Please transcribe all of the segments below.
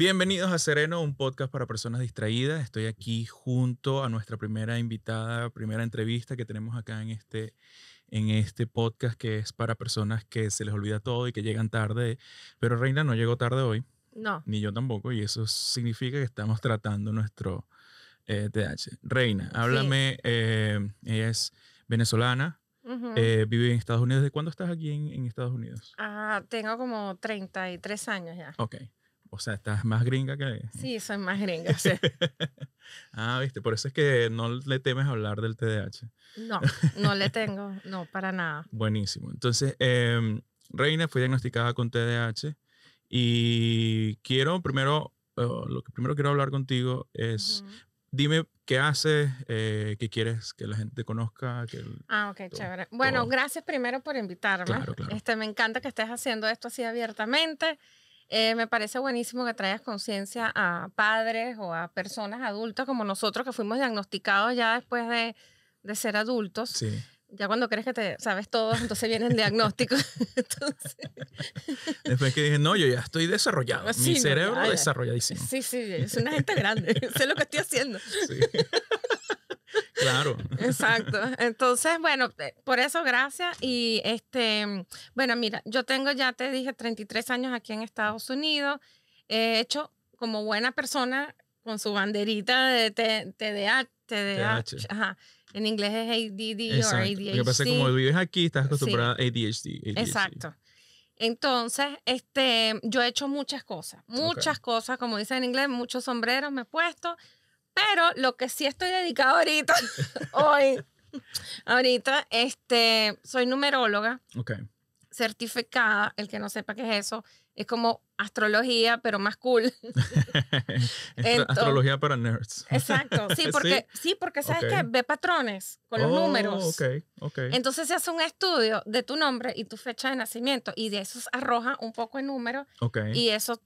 Bienvenidos a Sereno, un podcast para personas distraídas. Estoy aquí junto a nuestra primera invitada, primera entrevista que tenemos acá en este, en este podcast que es para personas que se les olvida todo y que llegan tarde. Pero Reina no llegó tarde hoy. No. Ni yo tampoco. Y eso significa que estamos tratando nuestro TH. Eh, Reina, háblame. Eh, ella es venezolana. Eh, vive en Estados Unidos. ¿De cuándo estás aquí en, Estados Unidos? Ah, tengo como 33 años ya. Ok. O sea, estás más gringa que... Sí, soy más gringa, sí. ah, viste, por eso es que no le temes hablar del TDAH. No, no le tengo, no, para nada. Buenísimo. Entonces, em, Reina fue diagnosticada con TDAH y quiero primero, lo que primero quiero hablar contigo es, dime qué haces, eh, qué quieres que la gente conozca. Que ah, ok, chévere. Bueno, gracias primero por invitarme. Claro, claro. Este, me encanta que estés haciendo esto así abiertamente. Eh, me parece buenísimo que traigas conciencia a padres o a personas adultas como nosotros que fuimos diagnosticados ya después de, ser adultos. Sí. Ya cuando crees que te sabes todo, entonces viene el diagnóstico. Después que dije, no, yo ya estoy desarrollado. Mi cerebro desarrolladísimo. Sí, sí, es una gente grande. sé lo que estoy haciendo. Sí. Claro. Exacto. Entonces, bueno, eh, por eso gracias. Y este, mm, bueno, mira, yo tengo, ya te dije, 33 años aquí en Estados Unidos. He hecho como buena persona con su banderita de TDAH ajá. En inglés es ADD o ADHD. Lo que como vives aquí, estás acostumbrada a ADHD, Exacto. Entonces, este, yo he hecho muchas cosas, muchas cosas, como dicen en inglés, muchos sombreros me he puesto, pero lo que sí estoy dedicado ahorita, hoy, ahorita, este, soy numeróloga. Ok. Certificada, el que no sepa qué es eso, es como astrología, pero más cool. astrología para nerds. Exacto, sí, porque, ¿Sí? porque sabes que ve patrones con los oh, números. Ok, ok. Entonces se hace un estudio de tu nombre y tu fecha de nacimiento y de eso arroja un poco el número y eso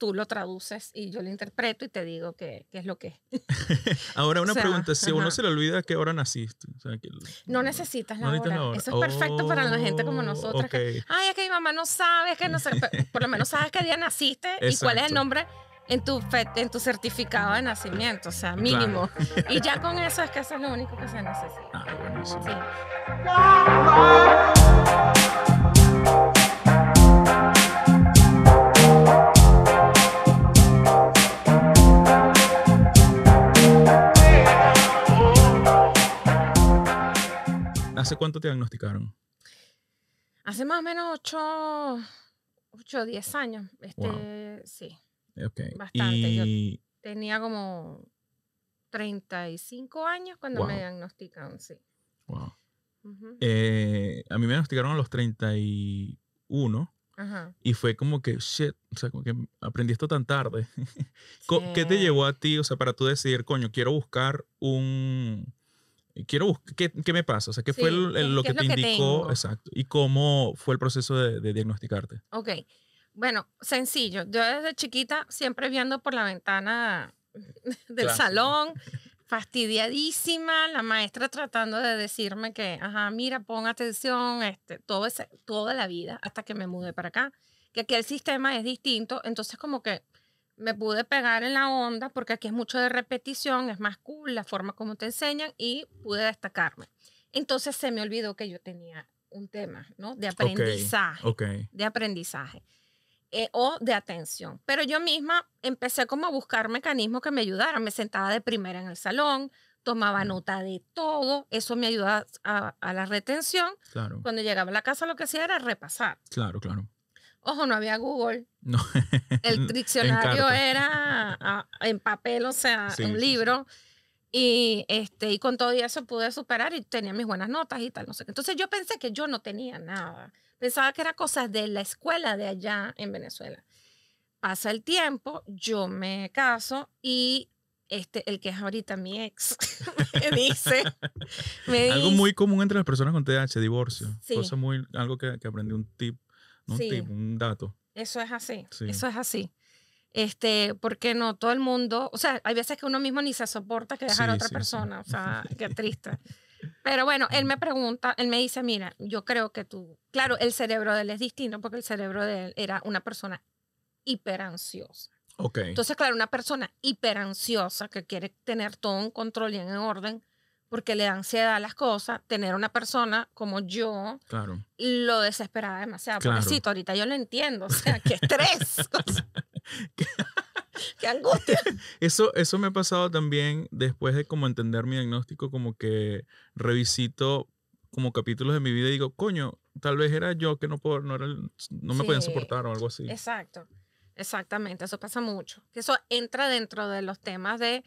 tú lo traduces y yo lo interpreto y te digo qué, es lo que es. ahora una pregunta, si uno se le olvida qué hora naciste. no necesitas la, hora. Eso es perfecto para la gente como oh, nosotros. Que, Ay, es que mi mamá no sabe, es que no sé, por lo menos sabes qué día naciste y cuál es el nombre en tu, en tu certificado de nacimiento, o sea, mínimo. Y ya con eso es que eso es lo único que se necesita. Ah, ¿Hace cuánto te diagnosticaron? Hace más o menos 8, 8 10 años. Este, Sí. Ok. Bastante. Y... tenía como 35 años cuando me diagnosticaron, sí. Wow. Eh, a mí me diagnosticaron a los 31. Ajá. Y fue como que, shit, o sea, como que aprendí esto tan tarde. ¿Qué te llevó a ti, o sea, para tú decidir, coño, quiero buscar un, quiero qué, me pasa, o sea, qué fue lo que te indicó, exacto, y cómo fue el proceso de, diagnosticarte. Ok, bueno, sencillo, yo desde chiquita siempre viendo por la ventana del salón, fastidiadísima, la maestra tratando de decirme que, ajá, mira, pon atención, este, todo toda la vida hasta que me mudé para acá, que aquí el sistema es distinto, entonces como que me pude pegar en la onda porque aquí es mucho de repetición, es más cool la forma como te enseñan y pude destacarme. Entonces se me olvidó que yo tenía un tema, ¿no? De aprendizaje. De aprendizaje. Eh, o de atención. Pero yo misma empecé como a buscar mecanismos que me ayudaran. Me sentaba de primera en el salón, tomaba mm. nota de todo. Eso me ayudaba a, la retención. Cuando llegaba a la casa lo que hacía era repasar. Claro, claro. Ojo, no había Google. No. El diccionario era ah, en papel, o sea, un libro. Y, este, y con todo eso pude superar y tenía mis buenas notas y tal, no sé Entonces yo pensé que yo no tenía nada. Pensaba que era cosas de la escuela de allá en Venezuela. Pasa el tiempo, yo me caso y este, el que es ahorita mi ex, me dice. algo muy común entre las personas con TH, divorcio. Cosa muy, algo que, que aprendí un tip Sí. Un, dato. Eso es así, eso es así. Este, porque no todo el mundo, o sea, hay veces que uno mismo ni se soporta que dejar a otra persona, o sea, qué triste. Pero bueno, él me pregunta, él me dice, mira, yo creo que tú, claro, el cerebro de él es distinto porque el cerebro de él era una persona hiperansiosa. Okay. Entonces, claro, una persona hiperansiosa que quiere tener todo en control y en orden, porque le da ansiedad a las cosas, tener una persona como yo lo desesperaba demasiado. Claro. ahorita yo lo entiendo, o sea, qué estrés. ¿Qué? angustia. Eso, eso me ha pasado también después de como entender mi diagnóstico, como que revisito como capítulos de mi vida y digo, coño, tal vez era yo que no, puedo, no, me podían soportar o algo así. Exacto, exactamente, eso pasa mucho. Eso entra dentro de los temas de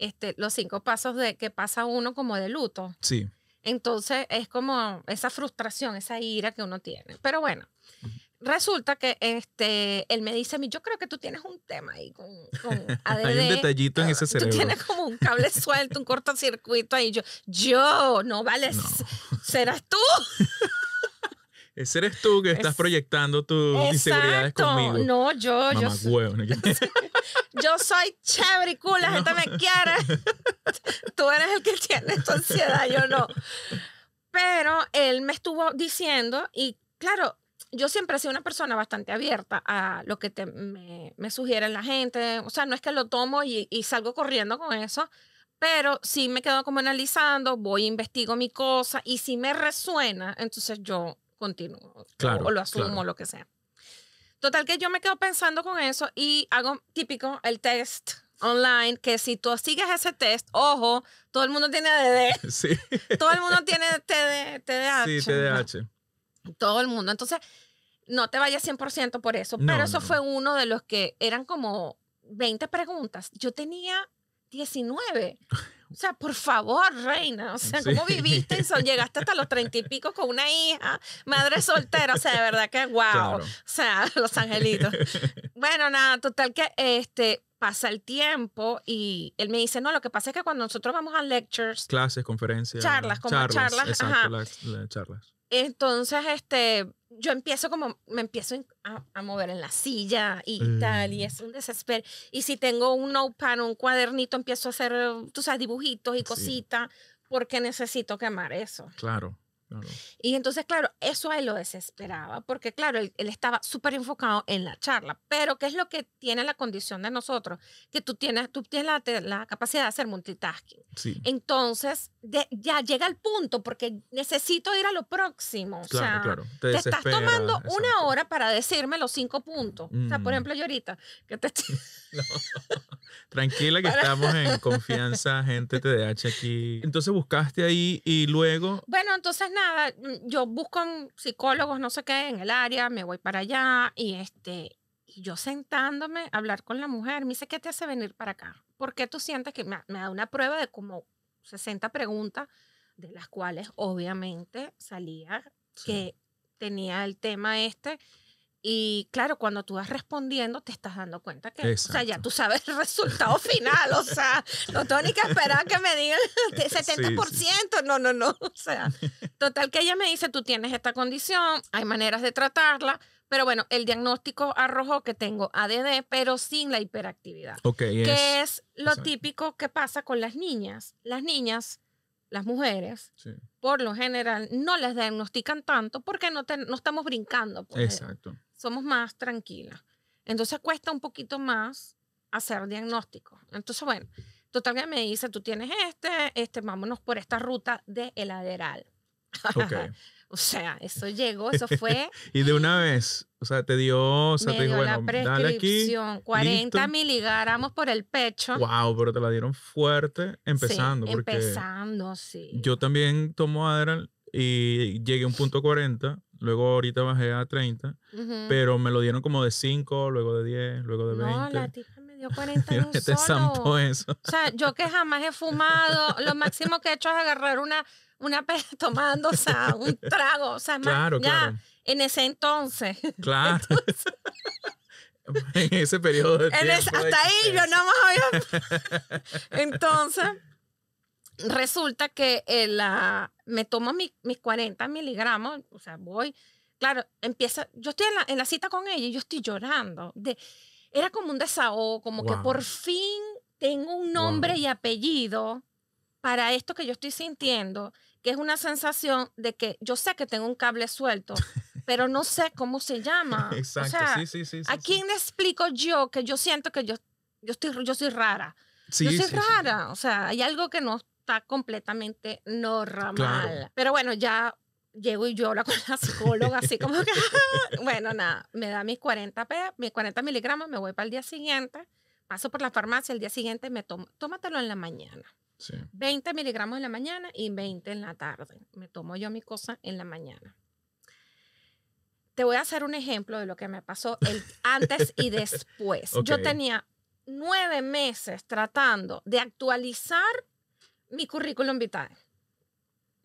este, los cinco pasos de que pasa uno como de luto. Sí. Entonces es como esa frustración, esa ira que uno tiene. Pero bueno, resulta que este, él me dice yo creo que tú tienes un tema ahí con, con Hay un detallito en ese cerebro. Tú tienes como un cable suelto, un cortocircuito ahí. Yo, yo, no vales, serás tú. Ese eres tú que estás proyectando tu inseguridad inseguridades conmigo. No, yo, yo. Soy... yo soy chévere y cool, la gente me quiere. tú eres el que tiene esta ansiedad, yo no. Pero él me estuvo diciendo, y claro, yo siempre he sido una persona bastante abierta a lo que me, me sugieren la gente. O sea, no es que lo tomo y, y, salgo corriendo con eso, pero sí me quedo como analizando, voy, investigo mi cosa y si me resuena, entonces yo continuo, claro, o, lo asumo, lo que sea. Total que yo me quedo pensando con eso y hago típico el test online, que si tú sigues ese test, ojo, todo el mundo tiene ADD, Sí. Todo el mundo tiene TD, TDAH. Sí, TDAH. Todo el mundo. Entonces, no te vayas 100% por eso, pero eso fue uno de los que eran como 20 preguntas. Yo tenía 19. O sea, por favor, reina. O sea, ¿cómo viviste? llegaste hasta los treinta y pico con una hija, madre soltera. O sea, de verdad que wow. O sea, los angelitos. Bueno, nada, total que este pasa el tiempo y él me dice, no, lo que pasa es que cuando nosotros vamos a lectures. Clases, conferencias. Charlas, como charlas. charlas. Entonces, este, yo empiezo como, me empiezo a, mover en la silla y tal, y mm. es un desespero. Y si tengo un notepad, un cuadernito, empiezo a hacer, tú sabes, dibujitos y cositas, porque necesito quemar eso. Claro. Y entonces, claro, eso a él lo desesperaba, porque claro, él, estaba súper enfocado en la charla, pero ¿qué es lo que tiene la condición de nosotros? Que tú tienes, tú tienes la, capacidad de hacer multitasking. Entonces, ya llega el punto, porque necesito ir a lo próximo. Claro, claro. Te, estás tomando una hora para decirme los cinco puntos. O sea, por mm. ejemplo, yo ahorita, que te Tranquila que estamos en confianza, gente TDH aquí. Entonces buscaste ahí y luego... Bueno, entonces Mm, yo busco psicólogos, no sé qué, en el área, me voy para allá y este, yo sentándome a hablar con la mujer, me dice, ¿qué te hace venir para acá? ¿Por qué tú sientes que me, da una prueba de como 60 preguntas, de las cuales obviamente salía que tenía el tema este y claro, cuando tú vas respondiendo, te estás dando cuenta que, o sea, ya tú sabes el resultado final, o sea, no tengo ni que esperar que me digan 70%, no, no, no, o sea, total que ella me dice, tú tienes esta condición, hay maneras de tratarla, pero bueno, el diagnóstico arrojó que tengo ADD, pero sin la hiperactividad, que es, lo típico que pasa con las niñas. Las niñas, las mujeres, por lo general, no las diagnostican tanto porque no, no estamos brincando. Pues, eh, exacto somos más tranquilas. Entonces cuesta un poquito más hacer diagnóstico. Entonces, bueno, total también me dice, tú tienes este, este, vámonos por esta ruta de heladeral. Okay. o sea, eso llegó, eso fue. y de una vez, o sea, te dio, o sea, me te dijo, dio la prescripción, 40 miligramos por el pecho. Wow, pero te la dieron fuerte empezando. Sí, empezando, sí. Yo también tomo Adderall y llegué a un punto 40 luego ahorita bajé a 30, pero me lo dieron como de 5, luego de 10, luego de 20. No, la tija me dio 40 en un te zampó Eso. O sea, yo que jamás he fumado, lo máximo que he hecho es agarrar una, una tomando, o sea, un trago, o sea, claro, claro. ya, en ese entonces. Claro. en ese periodo de tiempo. hasta ahí yo no más había... Entonces, resulta que eh, la, me tomo mis 40 miligramos, o sea, voy, claro, empieza, yo estoy en la, en la, cita con ella y yo estoy llorando. De, era como un desahogo, como que por fin tengo un nombre y apellido para esto que yo estoy sintiendo, que es una sensación de que yo sé que tengo un cable suelto, pero no sé cómo se llama. Exacto, o sea, ¿A quién le explico yo que yo siento que yo, yo, estoy, yo soy rara? yo soy rara, o sea, hay algo que no, está completamente normal. Pero bueno, ya llego y yo hablo con la psicóloga, así como que, bueno, nada, me da mis 40, mis 40 miligramos, me voy para el día siguiente, paso por la farmacia, el día siguiente me tomo, tómatelo en la mañana. 20 miligramos en la mañana y 20 en la tarde. Me tomo yo mi cosa en la mañana. Te voy a hacer un ejemplo de lo que me pasó el antes y después. Yo tenía nueve meses tratando de actualizar mi currículum vitae.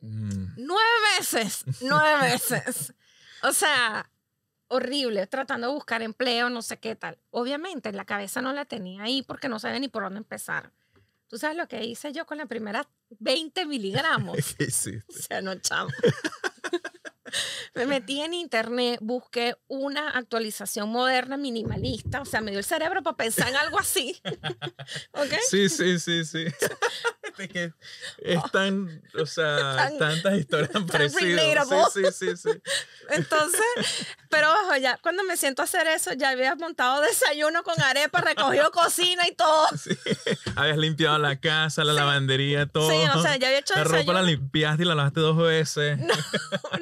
Mm. Nueve veces nueve veces O sea, horrible, tratando de buscar empleo, no sé qué tal. Obviamente, la cabeza no la tenía ahí porque no sabía ni por dónde empezar. Tú sabes lo que hice yo con la primera 20 miligramos. ¿Qué hiciste? O sea, no, chamo. me metí en internet, busqué una actualización moderna minimalista, o sea, me dio el cerebro para pensar en algo así. ¿Okay? Sí, sí, sí, sí. es, tan, o sea, tantas historias tan sí, sí, Entonces, pero ojo, ya cuando me siento a hacer eso, ya habías montado desayuno con arepa, recogido cocina y todo. Habías limpiado la casa, la lavandería, todo. Sí, o sea, ya había hecho La ropa la limpiaste y la lavaste dos veces. No,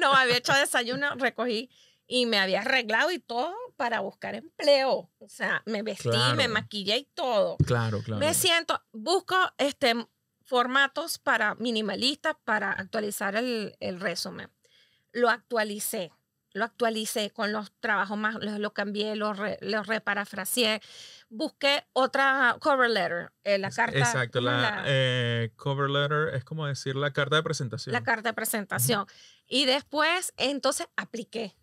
no había hecho desayuno, recogí y me había arreglado y todo para buscar empleo. O sea, me vestí, me maquillé y todo. Claro, claro. Me siento, busco este, formatos para minimalistas para actualizar el, el resumen. Lo actualicé, lo actualicé con los trabajos más, lo, lo cambié, lo, re, reparafraseé. Busqué otra cover letter, eh, la carta. Exacto, la, eh, cover letter es como decir la carta de presentación. La carta de presentación. Y después, entonces, apliqué.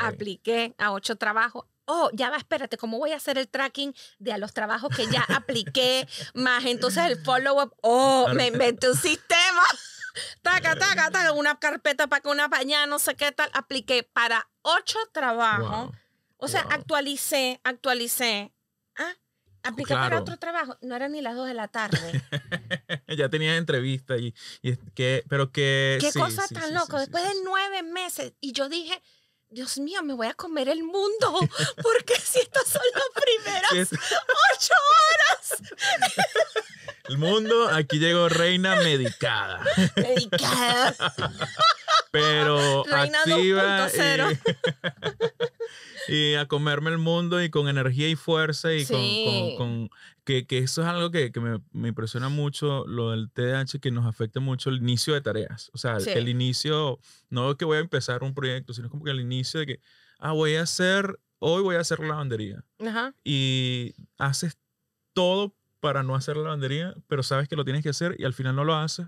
Apliqué a ocho trabajos. Oh, ya va, espérate, ¿cómo voy a hacer el tracking de a los trabajos que ya apliqué? más entonces el follow-up. Oh, me inventé un sistema. taca, taca, taca, una carpeta para que una pañada, no sé qué tal. Apliqué para ocho trabajos. O sea, actualicé, actualicé. Ah, Aplicar para otro trabajo, no eran ni las 2 de la tarde. ya tenía entrevista y, y que, pero que... Qué sí, cosa tan loca? loco, después de nueve meses y yo dije... Dios mío, me voy a comer el mundo, porque si estas son las primeras ocho horas. El mundo, aquí llegó reina medicada. Medicada. Pero reina activa. 2.0 y a comerme el mundo y con energía y fuerza y con, con, que, que, eso es algo que, que me, me, impresiona mucho, lo del TDAH, que nos afecta mucho el inicio de tareas. O sea, el inicio, no es que voy a empezar un proyecto, sino como que el inicio de que, ah, voy a hacer, hoy voy a hacer lavandería. Ajá. Y haces todo para no hacer la lavandería, pero sabes que lo tienes que hacer y al final no lo haces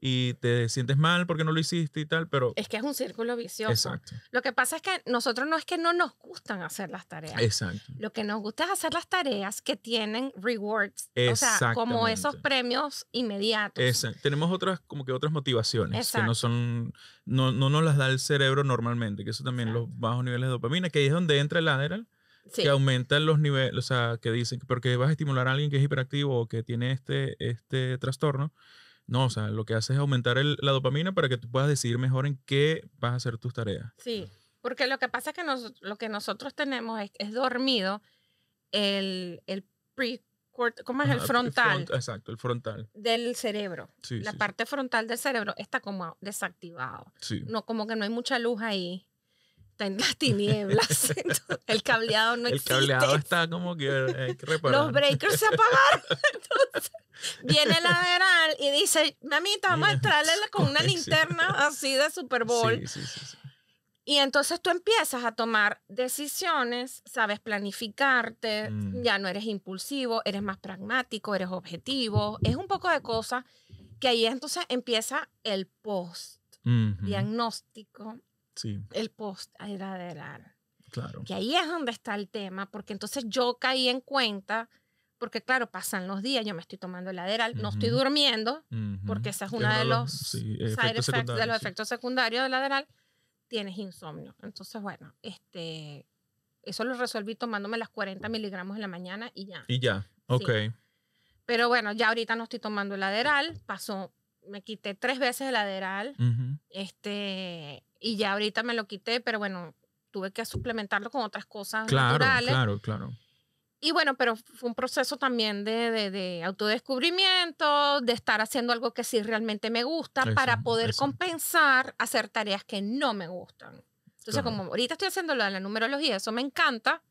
y te sientes mal porque no lo hiciste y tal, pero... Es que es un círculo vicioso. Exacto. Lo que pasa es que nosotros no es que no nos gustan hacer las tareas. Exacto. Lo que nos gusta es hacer las tareas que tienen rewards, o sea, como esos premios inmediatos. Exacto. Tenemos otras, como que otras motivaciones que no son, no, nos las da el cerebro normalmente, que eso también los bajos niveles de dopamina, que es donde entra el lateral. que aumentan los niveles, o sea, que dicen, porque vas a estimular a alguien que es hiperactivo o que tiene este, este trastorno, no, o sea, lo que hace es aumentar la dopamina para que tú puedas decidir mejor en qué vas a hacer tus tareas. Sí, porque lo que pasa es que lo que nosotros tenemos es, es dormido el, el pre ¿cómo es? el frontal. exacto, el frontal. Del cerebro. la parte frontal del cerebro está como desactivado. No, como que no hay mucha luz ahí está en las tinieblas. el cableado no existe. El cableado está como que eh, hay que Los breakers se apagaron. Entonces, viene la veral y dice, mamita, vamos a entrarle con una linterna así de Super Bowl. y entonces tú empiezas a tomar decisiones, sabes planificarte, mm. ya no eres impulsivo, eres más pragmático, eres objetivo. Es un poco de cosas que ahí entonces empieza el post, diagnóstico, Sí. El post era Claro. Que ahí es donde está el tema, porque entonces yo caí en cuenta, porque claro, pasan los días, yo me estoy tomando el lateral no estoy durmiendo, porque ese es uno de, los, de los efectos secundarios del lateral tienes insomnio. Entonces, bueno, este, eso lo resolví tomándome las 40 miligramos en la mañana y ya. Y ya, ok. Pero bueno, ya ahorita no estoy tomando el lateral pasó me quité tres veces el lateral, este, y ya ahorita me lo quité, pero bueno, tuve que suplementarlo con otras cosas claro, naturales. Claro, claro, Y bueno, pero fue un proceso también de, de, de autodescubrimiento, de estar haciendo algo que sí realmente me gusta para poder compensar hacer tareas que no me gustan. Entonces, como ahorita estoy haciendo la numerología, eso me encanta,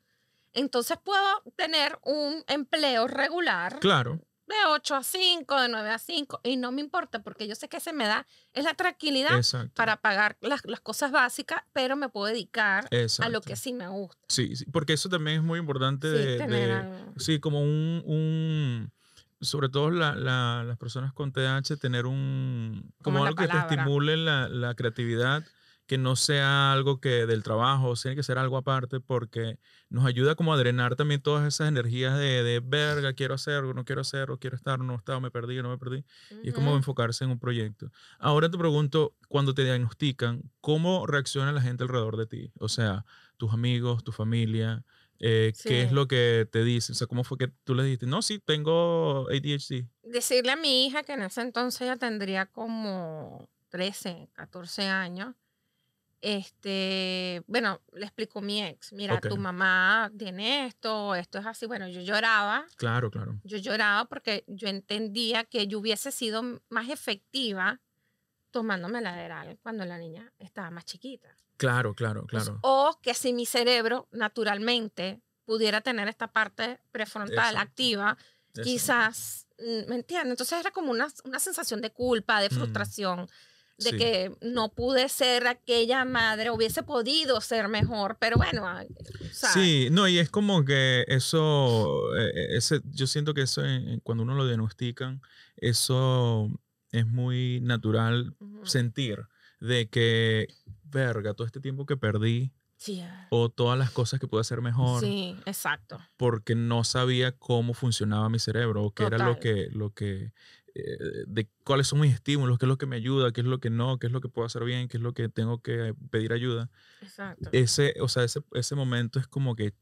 entonces puedo tener un empleo regular. Claro de 8 a 5, de 9 a 5, y no me importa porque yo sé que se me da, es la tranquilidad para pagar las, cosas básicas, pero me puedo dedicar a lo que sí me gusta. Sí, porque eso también es muy importante sí, de, sí, como un, sobre todo las personas con TH, tener un, como, algo que estimule la, la creatividad que no sea algo que del trabajo, tiene que ser algo aparte porque nos ayuda como a drenar también todas esas energías de, de verga, quiero hacerlo, no quiero hacerlo, quiero estar, no estaba, me perdí, no me perdí. Y es como enfocarse en un proyecto. Ahora te pregunto, cuando te diagnostican, ¿cómo reacciona la gente alrededor de ti? O sea, tus amigos, tu familia, eh, ¿qué es lo que te dicen? O sea, ¿cómo fue que tú le dijiste? No, sí, tengo ADHD. Decirle a mi hija que en ese entonces ya tendría como 13, 14 años este, bueno, le explicó mi ex, mira, tu mamá tiene esto, esto es así. Bueno, yo lloraba. Claro, claro. Yo lloraba porque yo entendía que yo hubiese sido más efectiva tomándome la cuando la niña estaba más chiquita. Claro, claro, pues, claro. o que si mi cerebro naturalmente pudiera tener esta parte prefrontal activa, quizás, mm, ¿me entiendes? Entonces era como una, sensación de culpa, de mm. frustración de que no pude ser aquella madre, hubiese podido ser mejor, pero bueno. Sí, no, y es como que eso, eh, eh, ese, yo siento que eso, cuando uno lo diagnostican, eso es muy natural sentir de que, verga, todo este tiempo que perdí, O todas las cosas que pude hacer mejor. Sí, exacto. Porque no sabía cómo funcionaba mi cerebro o qué era lo que, lo que eh, de cuáles son mis estímulos, qué es lo que me ayuda, qué es lo que no, qué es lo que puedo hacer bien, qué es lo que tengo que pedir ayuda. Exacto. Ese, o sea, ese, ese momento es como que,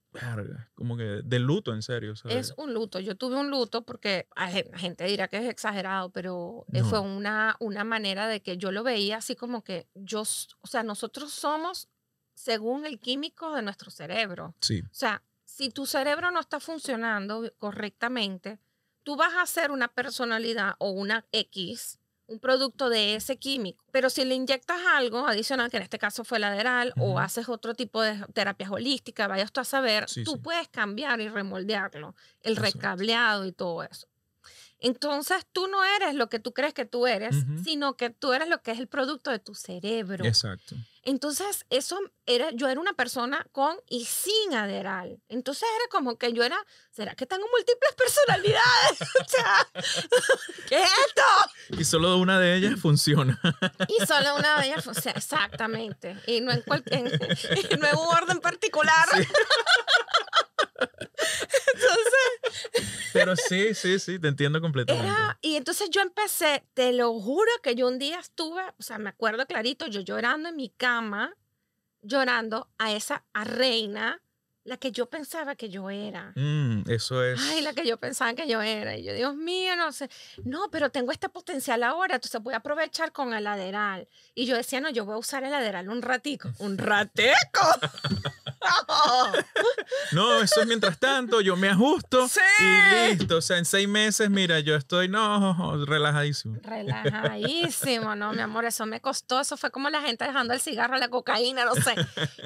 como que de luto, en serio. Es un luto. Yo tuve un luto porque la gente dirá que es exagerado, pero eh, fue una, una manera de que yo lo veía así como que yo, o sea, nosotros somos según el químico de nuestro cerebro. Sí. O sea, si tu cerebro no está funcionando correctamente, tú vas a hacer una personalidad o una X, un producto de ese químico, pero si le inyectas algo adicional, que en este caso fue lateral, o haces otro tipo de terapias holística, vayas tú a saber, tú puedes cambiar y remoldearlo, el recableado y todo eso. Entonces tú no eres lo que tú crees que tú eres, sino que tú eres lo que es el producto de tu cerebro. Exacto. Entonces, eso era, yo era una persona con y sin aderal. Entonces era como que yo era, ¿será que tengo múltiples personalidades? ¿qué es esto? Y solo una de ellas funciona. y solo una de ellas funciona, exactamente. Y no en, no un orden particular. entonces. Pero sí, sí, sí, te entiendo completamente. y entonces yo empecé, te lo juro que yo un día estuve, o sea, me acuerdo clarito, yo llorando en mi casa llorando a esa reina la que yo pensaba que yo era. Mm, eso es. Ay, la que yo pensaba que yo era. Y yo, Dios mío, no sé. No, pero tengo este potencial ahora, entonces voy a aprovechar con el lateral Y yo decía, no, yo voy a usar el lateral un ratico. ¡Un rateco! no, eso es mientras tanto, yo me ajusto sí. y listo. O sea, en seis meses, mira, yo estoy, no, relajadísimo. Relajadísimo, no, mi amor, eso me costó. Eso fue como la gente dejando el cigarro, la cocaína, no sé.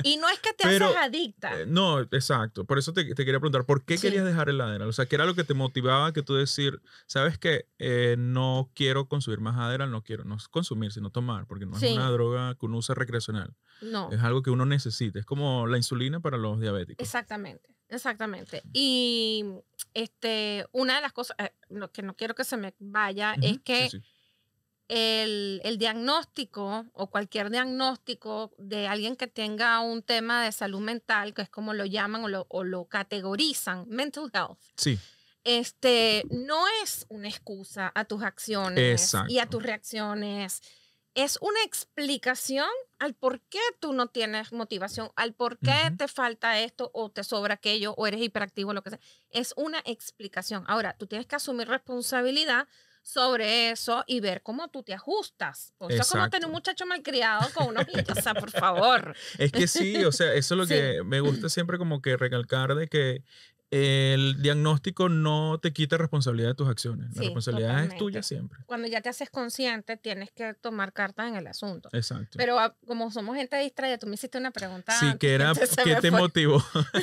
Y no es que te haces adicta. Eh, no, exacto. Por eso te, quería preguntar, ¿por qué querías dejar el Adderall? O sea, ¿qué era lo que te motivaba que tú decir, sabes que eh, no quiero consumir más Adderall, no quiero, no consumir, sino tomar, porque no es una droga que uno usa recreacional. No. Es algo que uno necesita, es como la insulina para los diabéticos. Exactamente, exactamente. Mm. Y este, una de las cosas lo eh, que no quiero que se me vaya es que el, diagnóstico o cualquier diagnóstico de alguien que tenga un tema de salud mental, que es como lo llaman o lo, categorizan, mental health. Sí. Este, no es una excusa a tus acciones y a tus reacciones. Es una explicación al por qué tú no tienes motivación, al por qué te falta esto o te sobra aquello o eres hiperactivo, lo que sea. Es una explicación. Ahora, tú tienes que asumir responsabilidad sobre eso y ver cómo tú te ajustas. O sea, como tener un muchacho malcriado con unos niños, o sea, por favor. Es que sí, o sea, eso es lo que me gusta siempre como que recalcar de que el diagnóstico no te quita responsabilidad de tus acciones. La responsabilidad es tuya siempre. Cuando ya te haces consciente, tienes que tomar cartas en el asunto. Exacto. Pero ah, como somos gente distraída, tú me hiciste una pregunta. Sí, que era, ¿qué te motivó?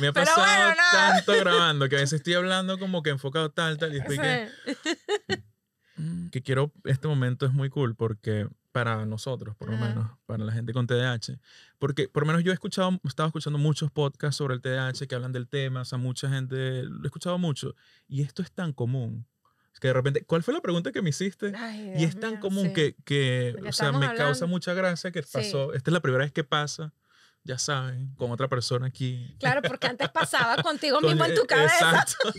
me ha pasado tanto grabando que a veces estoy hablando como que enfocado tal, tal, y estoy que. quiero. Este momento es muy cool porque para nosotros, por lo menos, para la gente con TDAH. Porque por lo menos yo he escuchado, estaba escuchando muchos podcasts sobre el TDAH que hablan del tema, o sea, mucha gente, lo he escuchado mucho. Y esto es tan común. Que de repente, ¿cuál fue la pregunta que me hiciste? y es tan común que, que o sea, me causa mucha gracia que pasó, esta es la primera vez que pasa ya saben, con otra persona aquí. Claro, porque antes pasaba contigo mismo en e, tu cabeza. Exacto.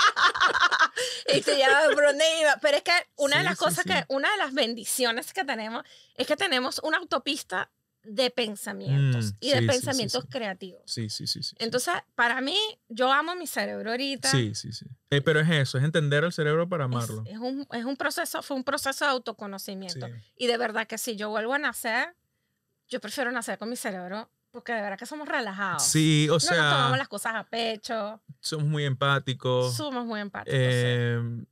y se donde iba. Pero es que una de las cosas que, una de las bendiciones que tenemos es que tenemos una autopista de pensamientos mm, y de pensamientos creativos. Sí, sí, sí, Entonces, para mí, yo amo mi cerebro ahorita. Sí, sí, sí. Eh, pero es eso, es entender el cerebro para amarlo. Es, un, es un, proceso, fue un proceso de autoconocimiento. Y de verdad que si yo vuelvo a nacer, yo prefiero nacer con mi cerebro porque de verdad que somos relajados. Sí, o sea. No tomamos las cosas a pecho. Somos muy empáticos. Somos muy empáticos. Em,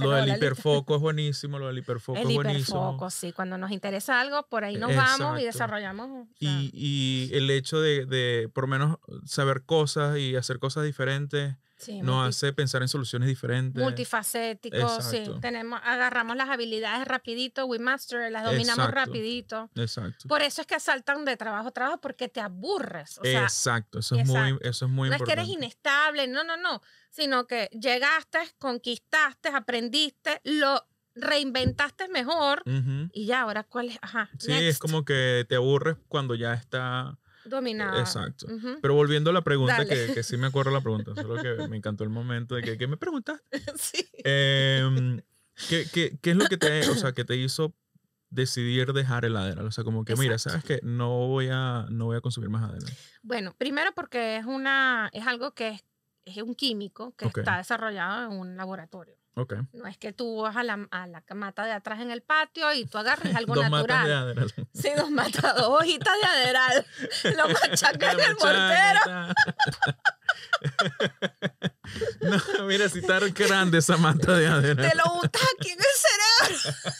lo del hiperfoco es buenísimo, lo del hiperfoco es buenísimo. El hiperfoco, sí. Cuando nos interesa algo, por ahí e, nos vamos y desarrollamos. y, y, el hecho de, de, por menos, saber cosas y hacer cosas diferentes nos hace pensar en soluciones diferentes. Multifacéticos, sí. Tenemos, agarramos las habilidades rapidito, we master, las dominamos rapidito. Exacto. Por eso es que saltan de trabajo a trabajo, porque te aburres. Exacto, eso es muy, eso es muy importante. No es que eres inestable, no, no, no, sino que llegaste, conquistaste, aprendiste, lo reinventaste mejor y ya ahora cuál es, Sí, es como que te aburres cuando ya está dominada. Exacto. Pero volviendo a la pregunta, que, sí me acuerdo la pregunta, solo que me encantó el momento de que, que me preguntaste. sí. Em, ¿qué, es lo que te, o sea, que te hizo decidir dejar el Adderall? O sea, como que mira, sabes que no voy a, no voy a consumir más Adderall. Bueno, primero porque es una, es algo que es, es un químico que está desarrollado en un laboratorio. No es que tú vas a la, a la, mata de atrás en el patio y tú agarres algo dos natural. Matas de aderal. sí, dos matas, dos hojitas de aderal. Lo machacas en el mortero. no, mira, si está grande esa mata de aderal. Te lo untas aquí en el cerebro.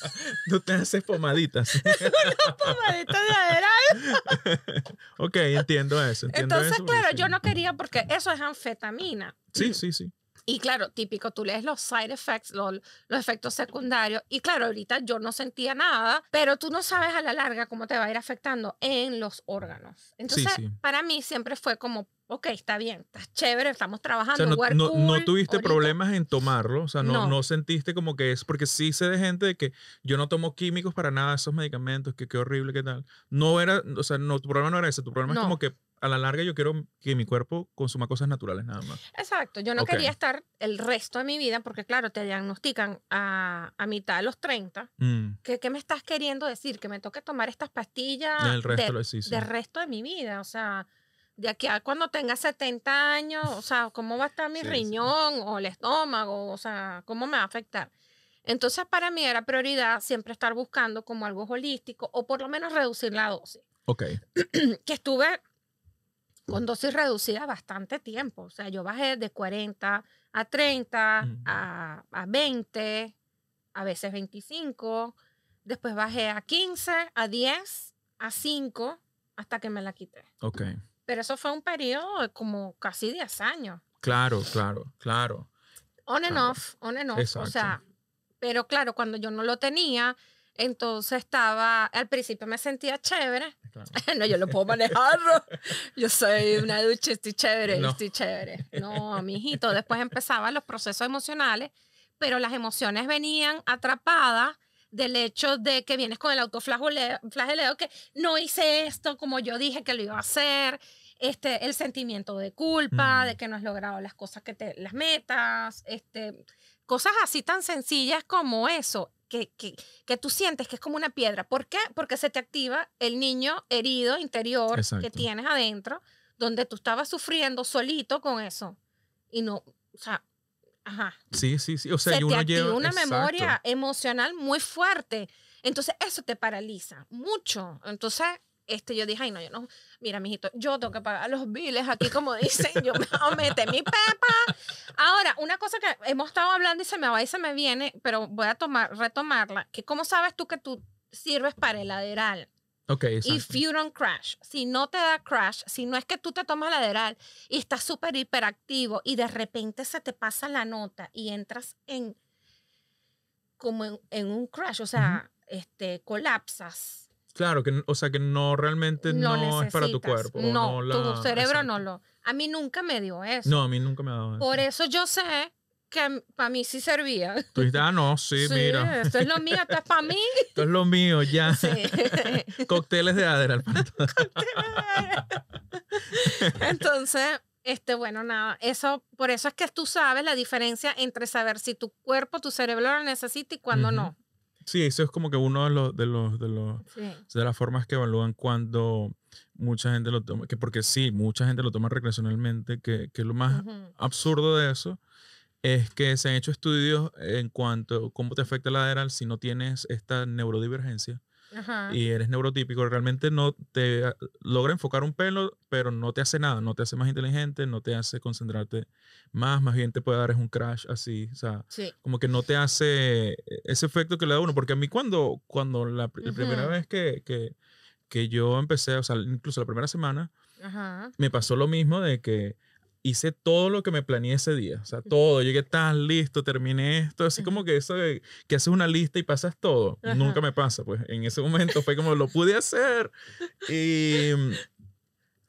tú te haces pomaditas. Una pomadita de aderal. ok, entiendo eso. Entonces, claro, yo no quería porque eso es anfetamina. Sí, sí, sí. Y claro, típico, tú lees los side effects, los, efectos secundarios. Y claro, ahorita yo no sentía nada, pero tú no sabes a la larga cómo te va a ir afectando en los órganos. Entonces, para mí siempre fue como, ok, está bien, está chévere, estamos trabajando. O sea, no, tuviste problemas en tomarlo, o sea, no, no, sentiste como que es, porque sí sé de gente de que yo no tomo químicos para nada, esos medicamentos, que qué horrible, qué tal. No era, o sea, no, tu problema no era ese, tu problema es como que a la larga yo quiero que mi cuerpo consuma cosas naturales nada más. Exacto, yo no quería estar el resto de mi vida porque claro, te diagnostican a, a mitad de los 30. Mm. ¿Qué, me estás queriendo decir? Que me toque tomar estas pastillas el resto de, decís, Del resto de mi vida, o sea, de aquí a cuando tenga 70 años, o sea, ¿cómo va a estar mi riñón o el estómago? O sea, ¿cómo me va a afectar? Entonces para mí era prioridad siempre estar buscando como algo holístico o por lo menos reducir la dosis. Ok. que estuve con dosis reducida bastante tiempo. O sea, yo bajé de 40 a 30, a, 20, a veces 25, después bajé a 15, a 10, a 5, hasta que me la quité. Ok. Pero eso fue un periodo de como casi 10 años. Claro, claro, claro. On and off, on and off. O sea, pero claro, cuando yo no lo tenía, entonces estaba, al principio me sentía chévere. Ah, no, yo lo puedo manejar. yo soy una ducha, estoy chévere, estoy chévere. No, mijito. Después empezaban los procesos emocionales, pero las emociones venían atrapadas del hecho de que vienes con el autoflageleo, que no hice esto como yo dije que lo iba a hacer. Este, el sentimiento de culpa, mm. de que no has logrado las cosas que te, las metas, este, cosas así tan sencillas como eso que, que, que, tú sientes que es como una piedra. ¿Por qué? Porque se te activa el niño herido interior que tienes adentro, donde tú estabas sufriendo solito con eso. Y no, o sea, ajá. Sí, sí, sí. O sea, se una memoria emocional muy fuerte. Entonces, eso te paraliza mucho. Entonces, este, yo dije, ay, no, yo no, mira, mijito, yo tengo que pagar los biles aquí, como dicen, yo me voy a meter mi pepa. Ahora, una cosa que hemos estado hablando y se me va y se me viene, pero voy a tomar, retomarla, que cómo sabes tú que tú sirves para el lateral. ok If you don't crash, si no te da crash, si no es que tú te tomas lateral y estás súper hiperactivo y de repente se te pasa la nota y entras en como en, un crash, o sea, este, colapsas Claro, que, o sea, que no realmente no es para tu cuerpo. No, tu cerebro no lo. A mí nunca me dio eso. No, a mí nunca me ha dado eso. Por eso yo sé que para mí sí servía. Tú ah, no, sí, mira. Esto es lo mío, esto es para mí. Esto es lo mío, ya. Sí. Cócteles de Adderall. Entonces, este, bueno, nada, eso, por eso es que tú sabes la diferencia entre saber si tu cuerpo, tu cerebro lo necesita y cuando no. Sí, eso es como que uno de los de los de los de las formas que evalúan cuando mucha gente lo toma, que porque sí, mucha gente lo toma recreacionalmente, que, lo más absurdo de eso es que se han hecho estudios en cuanto a cómo te afecta la lateral si no tienes esta neurodivergencia y eres neurotípico, realmente no te ah, logra enfocar un pelo, pero no te hace nada, no te hace más inteligente, no te hace concentrarte más, más bien te puede dar es un crash así, o sea, como que no te hace e, ese efecto que le da uno, porque a mí cuando, cuando la, primera vez que, yo empecé, o sea, incluso la primera semana, me pasó lo mismo de que hice todo lo que me planeé ese día. O sea, todo. Llegué tan listo, terminé esto. Así como que eso de que haces una lista y pasas todo. Nunca me pasa. Pues en ese momento fue como lo pude hacer. Y mm,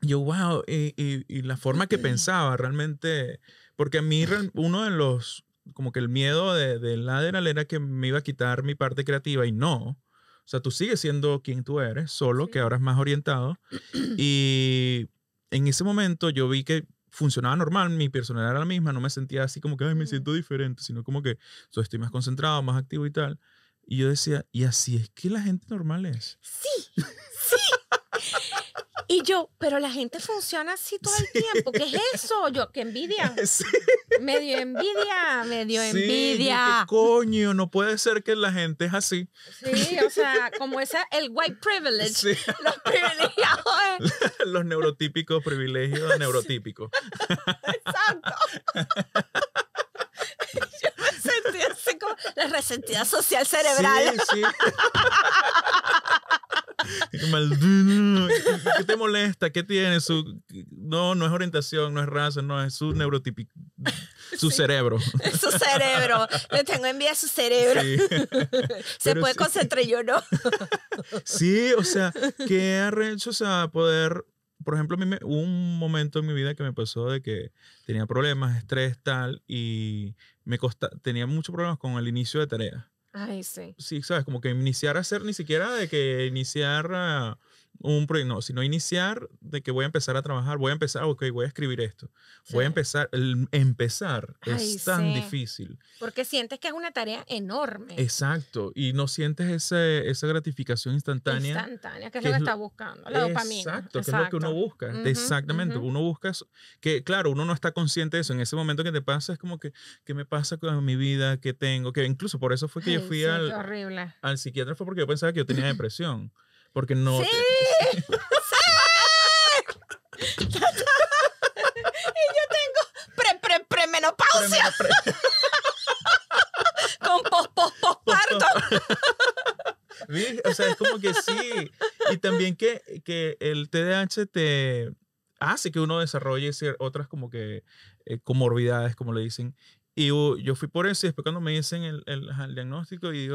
yo, wow. Y, y, la forma que pensaba realmente. Porque a mí, uno de los. Como que el miedo de, de Laderal era que me iba a quitar mi parte creativa y no. O sea, tú sigues siendo quien tú eres, solo que ahora es más orientado. Y en ese momento yo vi que funcionaba normal, mi personalidad era la misma, no me sentía así como que Ay, me siento diferente, sino como que soy estoy más concentrado, más activo y tal. Y yo decía, y así es que la gente normal es. Sí, sí, y yo, pero la gente funciona así todo el tiempo. ¿Qué es eso? Yo, que envidia. medio envidia, medio envidia. coño, no puede ser que la gente es así. Sí, o sea, como esa, el white privilege. Los privilegiados. Los neurotípicos privilegios neurotípicos. Exacto. yo me sentí así como la resentida social cerebral. Sí, sí. ¿Qué te molesta? ¿Qué tiene? Su, no, no es orientación, no es raza, no es su neurotípico. Su cerebro. Su cerebro. Le tengo en a su cerebro. Se puede concentrar, yo no. sí, o sea, qué arrecho, o sea, poder por ejemplo, a mí me, hubo un momento en mi vida que me pasó de que tenía problemas, estrés, tal, y me tenía muchos problemas con el inicio de tareas. Ay, sí. Sí, sabes, como que iniciar a hacer ni siquiera de que iniciar a un proyecto, no, sino iniciar de que voy a empezar a trabajar, voy a empezar, ok, voy a escribir esto, voy a empezar, el empezar es tan difícil. Porque sientes que es una tarea enorme. Exacto, y no sientes esa gratificación instantánea. Instantánea, que es lo que está buscando, la dopamina. Exacto, que es lo que uno busca, exactamente, uno busca, que claro, uno no está consciente de eso, en ese momento que te pasa es como que, ¿qué me pasa con mi vida? ¿Qué tengo? Que incluso por eso fue que yo fui al, al psiquiatra, fue porque yo pensaba que yo tenía depresión. Porque no. ¡Sí! y yo tengo pre, premenopausia. Con post pos, O sea, es como que sí. Y también que, que el TDAH te hace que uno desarrolle otras como que comorbidades eh, comorbilidades, como le dicen. Y yo fui por eso y después cuando me dicen el, el, diagnóstico y,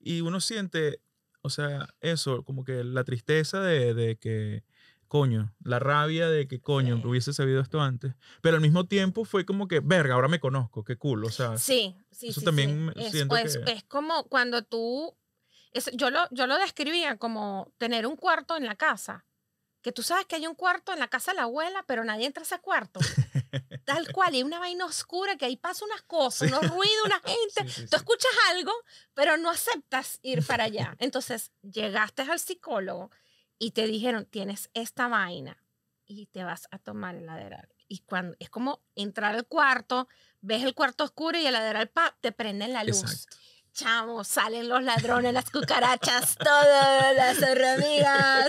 y uno siente o sea, eso, como que la tristeza de, que, coño, la rabia de que, coño, hubiese sabido esto antes. Pero al mismo tiempo fue como que, verga, ahora me conozco, qué cool, o sea. Sí, sí, eso también Siento es, pues, que... es, como cuando tú, yo, lo, yo lo describía como tener un cuarto en la casa que tú sabes que hay un cuarto en la casa de la abuela, pero nadie entra a ese cuarto. Tal cual, y una vaina oscura que ahí pasa unas cosas, unos ruidos, una gente. Tú escuchas algo, pero no aceptas ir para allá. Entonces, llegaste al psicólogo y te dijeron, tienes esta vaina y te vas a tomar el lateral. Y cuando es como entrar al cuarto, ves el cuarto oscuro y el lateral te prende la luz chavo, salen los ladrones, las cucarachas, todas las hormigas.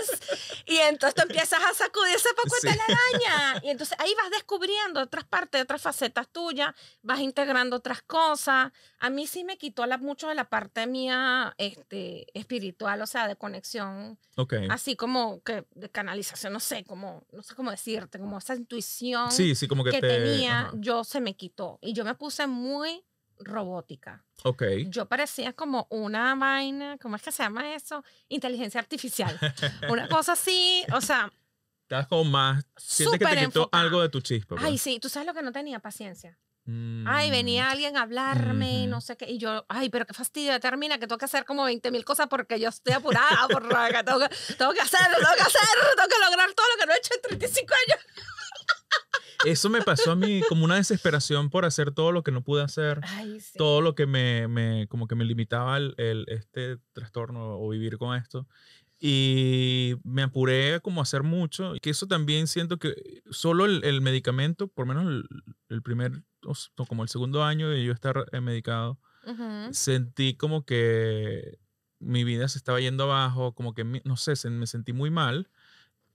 Y entonces tú empiezas a sacudir ese poco sí. telaraña. Y entonces ahí vas descubriendo otras partes, otras facetas tuyas, vas integrando otras cosas. A mí sí me quitó mucho de la parte mía este, espiritual, o sea, de conexión. Así como que de canalización, no sé, como, no sé cómo decirte, como esa intuición sí, sí, como que, tenía, yo se me quitó. Y yo me puse muy robótica. Ok. Yo parecía como una vaina, ¿cómo es que se llama eso? Inteligencia artificial. una cosa así, o sea. Estás como más. Sientes que te quitó algo de tu chispa. Pues. Ay, sí, tú sabes lo que no tenía paciencia. Ay, venía mm. alguien a hablarme no sé qué. Y yo, ay, pero qué fastidio, termina que tengo que hacer como 20 mil cosas porque yo estoy apurada, por tengo que, tengo tengo que hacer, tengo que lograr todo lo que no he hecho en 35 años. Eso me pasó a mí como una desesperación por hacer todo lo que no pude hacer. Todo lo que me, como que me limitaba el, este trastorno o vivir con esto. Y me apuré como a hacer mucho. y Que eso también siento que solo el, medicamento, por lo menos el, primer, o como el segundo año de yo estar eh, medicado, sentí como que mi vida se estaba yendo abajo, como que, no sé, me sentí muy mal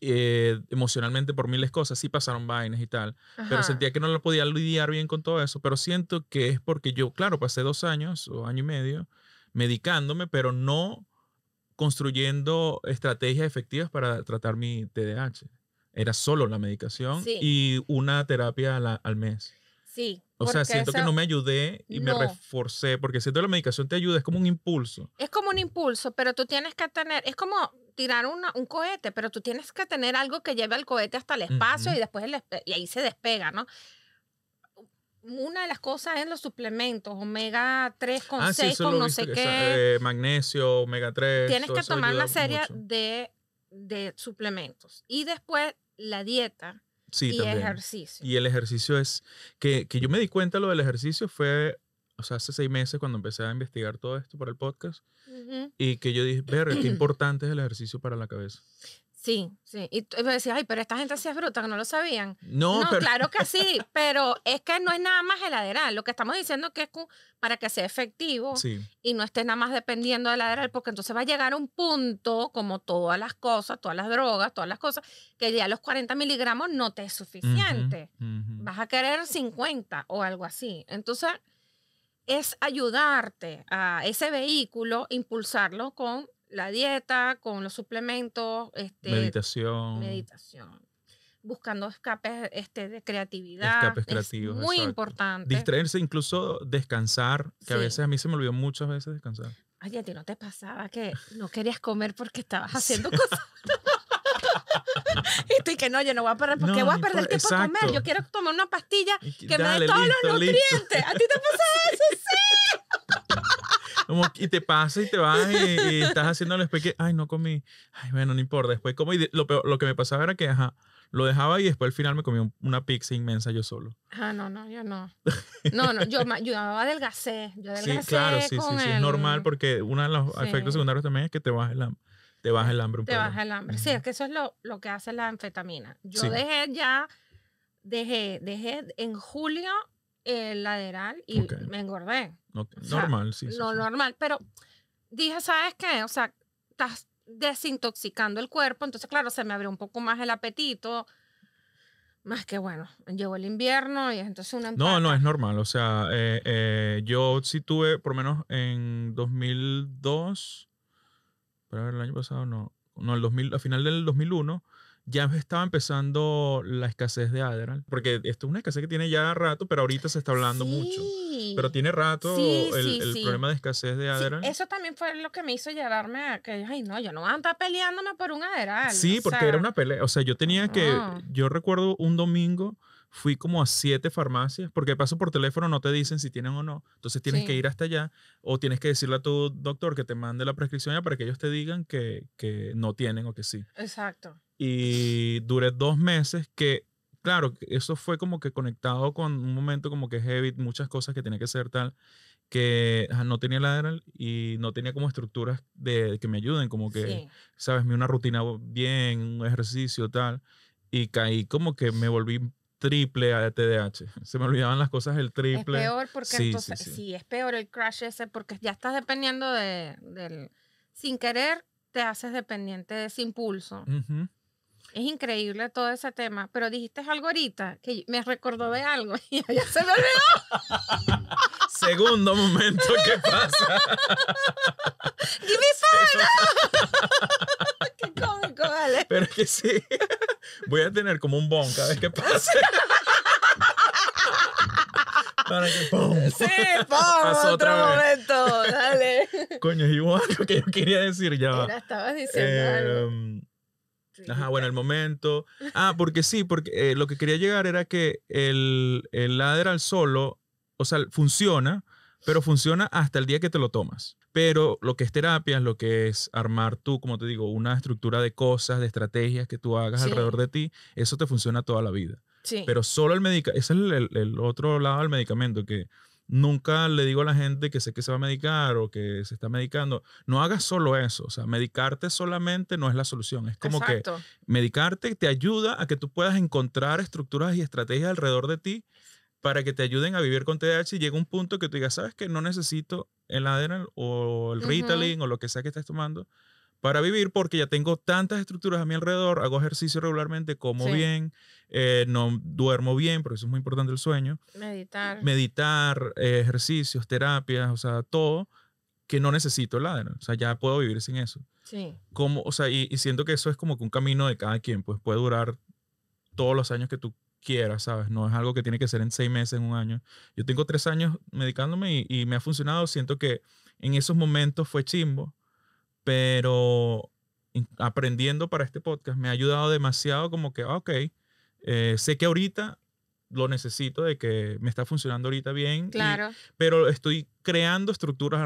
eh, emocionalmente por miles de cosas, sí pasaron vainas y tal, pero sentía que no lo podía lidiar bien con todo eso, pero siento que es porque yo, claro, pasé dos años o año y medio medicándome, pero no construyendo estrategias efectivas para tratar mi TDAH. Era solo la medicación y una terapia al, al mes. Sí, o sea, siento que no me ayudé y me reforcé, porque siento que la medicación te ayuda, es como un impulso. Es como un impulso, pero tú tienes que tener, es como tirar un cohete, pero tú tienes que tener algo que lleve al cohete hasta el espacio y después ahí se despega, ¿no? Una de las cosas es los suplementos, omega 3 con 6 ah, con no sé qué. Eh, magnesio, omega 3. Tienes que tomar la serie de, de suplementos. Y después la dieta Sí, y ejercicio. Y el ejercicio es que, yo me di cuenta lo del ejercicio fue, o sea, hace seis meses cuando empecé a investigar todo esto para el podcast y que yo dije, ver, qué importante es el ejercicio para la cabeza. Sí, sí. Y me decías, ay, pero esta gente sí es bruta, que no lo sabían. No, claro que sí, pero es que no es nada más el lateral. Lo que estamos diciendo es que es para que sea efectivo y no esté nada más dependiendo del lateral, porque entonces va a llegar un punto, como todas las cosas, todas las drogas, todas las cosas, que ya los 40 miligramos no te es suficiente. Vas a querer 50 o algo así. Entonces, es ayudarte a ese vehículo, impulsarlo con la dieta, con los suplementos, este, meditación. Buscando escapes este, de creatividad. Escapes creativos. muy importante. Distraerse, incluso descansar, que a veces a mí se me olvidó muchas veces descansar. Ay, a ti no te pasaba que no querías comer porque estabas haciendo cosas. y estoy que no, yo no voy a perder, porque voy a perder tiempo a comer. Yo quiero tomar una pastilla que me dé todos los nutrientes. ¿A ti te pasaba eso? y te pasas y te vas y, estás haciendo después que, ay, no comí. Ay, bueno, no importa. Después como, y lo, lo que me pasaba era que, ajá, lo dejaba y después al final me comí una pizza inmensa yo solo. Ah, no, no, yo no. No, no, yo, yo adelgacé. Yo sí, claro, sí, sí, es normal porque uno de los efectos secundarios también es que te baja el hambre. Te baja el hambre un poco. Te baja el hambre. Sí, es que eso es lo, lo que hace la anfetamina. Yo dejé ya, dejé, dejé en julio el lateral y me engordé. normal, sí. No normal, pero dije, ¿sabes qué? O sea, estás desintoxicando el cuerpo, entonces claro, se me abrió un poco más el apetito. Más que bueno, llevo el invierno y entonces una... No, no, es normal. O sea, eh, eh, yo sí tuve, por lo menos en 2002, para ver, el año pasado no, no, el 2000, a final del 2001, ya estaba empezando la escasez de Adderall, porque esto es una escasez que tiene ya rato, pero ahorita se está hablando mucho. Pero tiene rato el, problema de escasez de Adderall. eso también fue lo que me hizo llevarme a que, ay, no, yo no voy a andar peleándome por un Adderall. Sí, porque era una pelea, o sea, yo tenía que, yo recuerdo un domingo fui como a siete farmacias, porque paso por teléfono no te dicen si tienen o no. Entonces tienes que ir hasta allá o tienes que decirle a tu doctor que te mande la prescripción ya para que ellos te digan que, que no tienen o que sí. Exacto. Y duré dos meses que, claro, eso fue como que conectado con un momento como que heavy, muchas cosas que tiene que ser tal que no tenía lateral y no tenía como estructuras de que me ayuden, como que, sabes sabes, una rutina bien, un ejercicio, tal. Y caí como que me volví triple a e TDAH. Se me olvidaban las cosas del triple. peor porque sí, sí, es peor el crash ese porque ya estás dependiendo de, del... Sin querer te haces dependiente de ese impulso. Es increíble todo ese tema, pero dijiste algo ahorita que me recordó de algo y ya se me olvidó. Segundo momento, ¿qué pasa? Give me five. Pero que sí. Voy a tener como un bon cada vez que pase. Para que Sí, ¡pum! otro momento, dale. Coño, es igual lo que yo quería decir ya. estabas diciendo eh, um, Ajá, bueno, el momento. Ah, porque sí, porque eh, lo que quería llegar era que el, el al solo, o sea, funciona, pero funciona hasta el día que te lo tomas. Pero lo que es terapia, lo que es armar tú, como te digo, una estructura de cosas, de estrategias que tú hagas alrededor de ti, eso te funciona toda la vida. Pero solo el medicamento, ese es el, otro lado del medicamento, que nunca le digo a la gente que sé que se va a medicar o que se está medicando, no hagas solo eso, o sea, medicarte solamente no es la solución, es como que medicarte te ayuda a que tú puedas encontrar estructuras y estrategias alrededor de ti para que te ayuden a vivir con TDAH y llega un punto que tú digas, sabes que no necesito el ADN o el Ritalin o lo que sea que estés tomando para vivir porque ya tengo tantas estructuras a mi alrededor, hago ejercicio regularmente, como bien, eh, no duermo bien, por eso es muy importante el sueño. Meditar. Meditar, eh, ejercicios, terapias, o sea, todo que no necesito el ADN, o sea, ya puedo vivir sin eso. Sí. Como, o sea, y, y siento que eso es como que un camino de cada quien, pues puede durar todos los años que tú quiera, ¿sabes? No es algo que tiene que ser en seis meses, en un año. Yo tengo tres años medicándome y, me ha funcionado. Siento que en esos momentos fue chimbo, pero aprendiendo para este podcast me ha ayudado demasiado como que, ah, ok, eh, sé que ahorita lo necesito, de que me está funcionando ahorita bien, pero estoy creando estructuras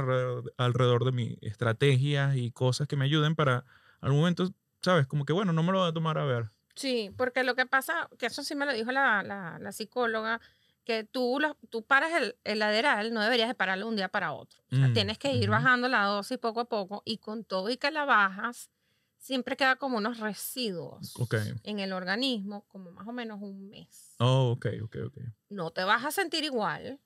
alrededor, de mi estrategias y cosas que me ayuden para algún momento, ¿sabes? Como que, bueno, no me lo voy a tomar a ver. Sí, porque lo que pasa, que eso sí me lo dijo la, la, psicóloga, que tú, tú paras el, el, lateral, no deberías de pararlo un día para otro. Mm, tienes que ir bajando la dosis poco a poco y con todo y que la bajas, siempre queda como unos residuos en el organismo, como más o menos un mes. Oh, ok, ok, ok. No te vas a sentir igual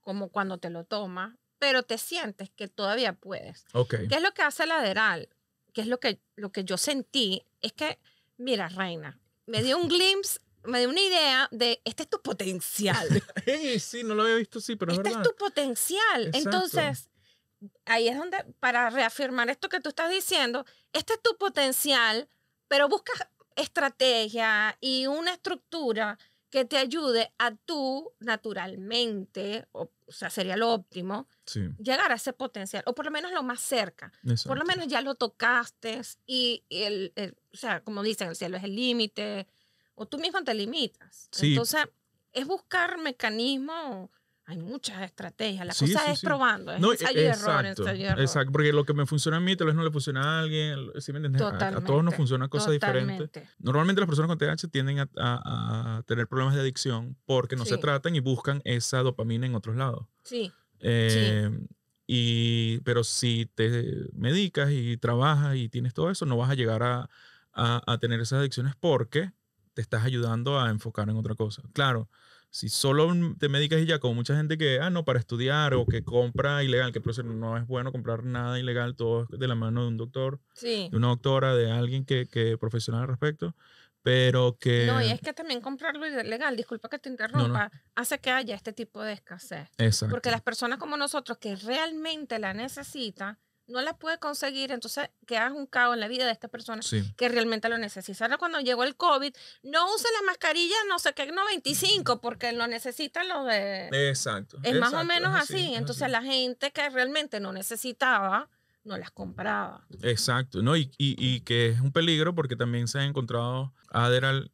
como cuando te lo tomas, pero te sientes que todavía puedes. ¿Qué es lo que hace el lateral? ¿Qué es lo que, lo que yo sentí? Es que mira, reina, me dio un glimpse, me dio una idea de, este es tu potencial. sí, no lo había visto sí, pero este es verdad. Este es tu potencial. Entonces, ahí es donde, para reafirmar esto que tú estás diciendo, este es tu potencial, pero buscas estrategia y una estructura que te ayude a tú naturalmente, o sea, sería lo óptimo, llegar a ese potencial, o por lo menos lo más cerca. Por lo menos ya lo tocaste y el, o sea, como dicen, el cielo es el límite, o tú mismo te limitas. Pues Entonces, es buscar mecanismos hay muchas estrategias. La cosa es probando, es no, ensayo exacto, error, Exacto, porque lo que me funciona a mí tal vez no le funciona a alguien, A, todos nos funciona cosas diferentes. Normalmente las personas con TH tienden a, a tener problemas de adicción porque no se tratan y buscan esa dopamina en otros lados. Sí. Eh, y, pero si te medicas y trabajas y tienes todo eso, no vas a llegar a, tener esas adicciones porque te estás ayudando a enfocar en otra cosa. Claro, si solo te medicas y ya, como mucha gente que, ah, no, para estudiar o que compra ilegal, que no es bueno comprar nada ilegal, todo de la mano de un doctor, de una doctora, de alguien que, que profesional al respecto pero que... No, y es que también comprarlo legal disculpa que te interrumpa, hace que haya este tipo de escasez. Exacto. Porque las personas como nosotros que realmente la necesitan, no la puede conseguir, entonces quedas un caos en la vida de esta persona que realmente lo necesita. cuando llegó el COVID, no use la mascarilla, no sé qué, 95, porque lo necesitan lo de... Exacto. Es más o menos así, Entonces la gente que realmente no necesitaba, no las compraba. Exacto, no, y, y, que es un peligro porque también se ha encontrado Adderall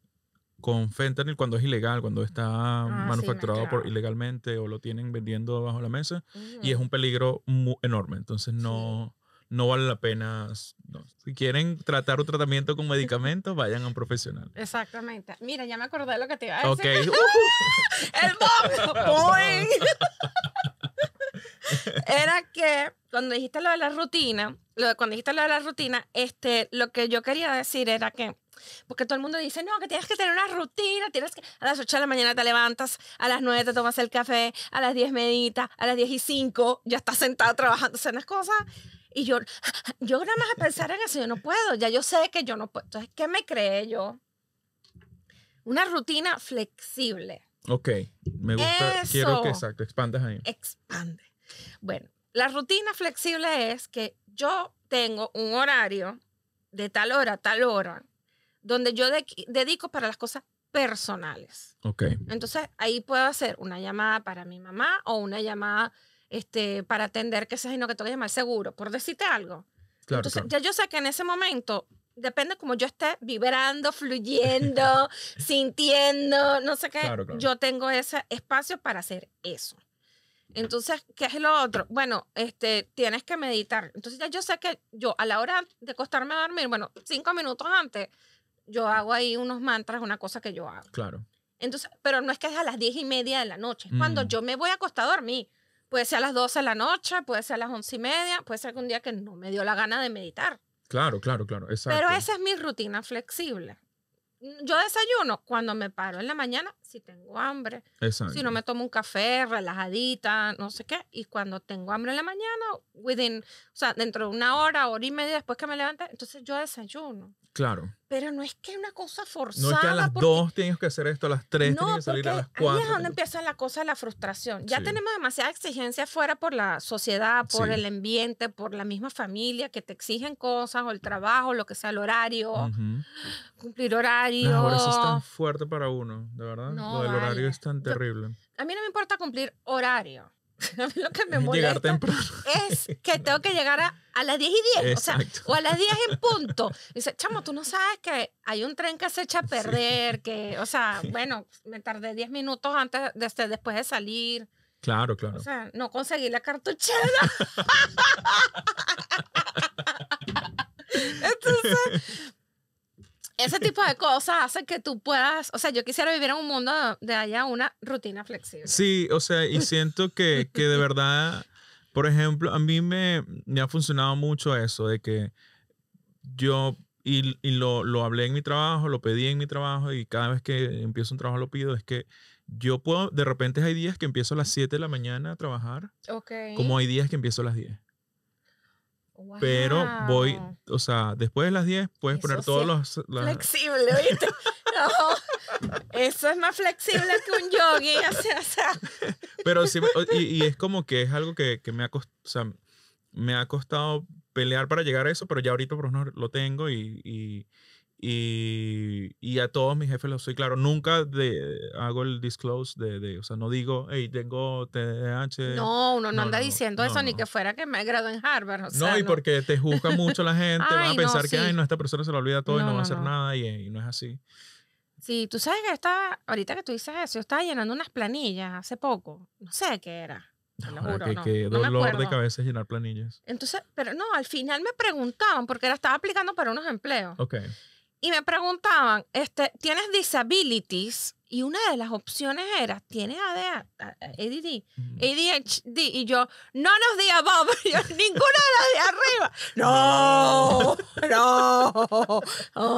con fentanyl cuando es ilegal, cuando está ah, manufacturado por ilegalmente o lo tienen vendiendo bajo la mesa y es mm. un peligro enorme, entonces no no vale la pena. Si quieren tratar un tratamiento con medicamentos, vayan a un profesional. Exactamente. Mira, ya me acordé de lo que te iba a era que cuando dijiste lo de la rutina, lo cuando dijiste lo de la rutina, este, lo que yo quería decir era que, porque todo el mundo dice, no, que tienes que tener una rutina, tienes que, a las 8 de la mañana te levantas, a las 9 te tomas el café, a las 10 meditas, a las 10 y 5 ya estás sentado trabajando, Haciendo cosas. Y yo, yo nada más a pensar en eso, yo no puedo, ya yo sé que yo no puedo. Entonces, ¿qué me cree yo? Una rutina flexible. Ok, me gusta. Quiero que exacto, expandas ahí. Expande. Bueno, la rutina flexible es que yo tengo un horario de tal hora a tal hora donde yo dedico para las cosas personales. Ok. Entonces ahí puedo hacer una llamada para mi mamá o una llamada este, para atender que sea sino que tengo que llamar seguro, por decirte algo. Entonces ya yo sé que en ese momento depende como yo esté vibrando, fluyendo, sintiendo, no sé qué. yo tengo ese espacio para hacer eso. Entonces, ¿qué es lo otro? Bueno, este, tienes que meditar. Entonces ya yo sé que yo a la hora de acostarme a dormir, bueno, cinco minutos antes, yo hago ahí unos mantras, una cosa que yo hago. Claro. Entonces, pero no es que es a las diez y media de la noche, cuando mm. yo me voy a acostar a dormir. Puede ser a las doce de la noche, puede ser a las once y media, puede ser algún día que no me dio la gana de meditar. Claro, claro, claro, exacto. Pero esa es mi rutina flexible. Yo desayuno cuando me paro en la mañana si tengo hambre, si no me tomo un café, relajadita, no sé qué. Y cuando tengo hambre en la mañana, within, o sea, dentro de una hora, hora y media después que me levante, entonces yo desayuno. Claro. Pero no es que es una cosa forzada. No es que a las dos tienes que hacer esto, a las tres tienes que salir a las cuatro. Ahí es donde empieza la cosa de la frustración. Ya tenemos demasiada exigencia fuera por la sociedad, por el ambiente, por la misma familia que te exigen cosas, o el trabajo, lo que sea, el horario, cumplir horario. eso es tan fuerte para uno, de verdad. No, Lo del horario es tan terrible. a mí no me importa cumplir horario. A mí lo que me molesta es que tengo que llegar a, las 10 y 10, o, sea, o a las 10 en punto. dice, chamo, tú no sabes que hay un tren que se echa a perder, que, o sea, bueno, me tardé 10 minutos antes, de, este, después de salir. Claro, claro. O sea, no conseguí la cartuchera. Entonces, ese tipo de cosas hacen que tú puedas, o sea, yo quisiera vivir en un mundo de haya una rutina flexible. Sí, o sea, y siento que, de verdad, por ejemplo, a mí me, ha funcionado mucho eso, de que yo, y, lo, hablé en mi trabajo, lo pedí en mi trabajo, y cada vez que empiezo un trabajo lo pido, es que yo puedo, de repente hay días que empiezo a las 7 de la mañana a trabajar, como hay días que empiezo a las 10. Pero voy, o sea, después de las 10 puedes poner todos los... Flexible, ¿viste? eso es más flexible que un yogui, o sea, Pero sí, y, es como que es algo que, que me, ha o sea, me ha costado pelear para llegar a eso, pero ya ahorita por lo tengo y y, y, a todos mis jefes los soy claro. Nunca de, hago el disclose de, de, o sea, no digo, hey, tengo TDAH. No, uno no, no anda diciendo eso ni que fuera que me gradué en Harvard. O no, y porque te juzga mucho la gente, va a pensar que, ay, no, esta persona se lo olvida todo y no va a hacer nada y, no es así. Sí, tú sabes que estaba, ahorita que tú dices eso, yo estaba llenando unas planillas hace poco, no sé qué era. Te lo juro, que, no. que dolor de cabeza llenar planillas. Entonces, pero no, al final me preguntaban porque la estaba aplicando para unos empleos. Ok y me preguntaban, este, ¿tienes disabilities? Y una de las opciones era, ¿tienes ADHD? ADD? ADHD. Y yo, no nos di above, ninguna de las de arriba. No, no.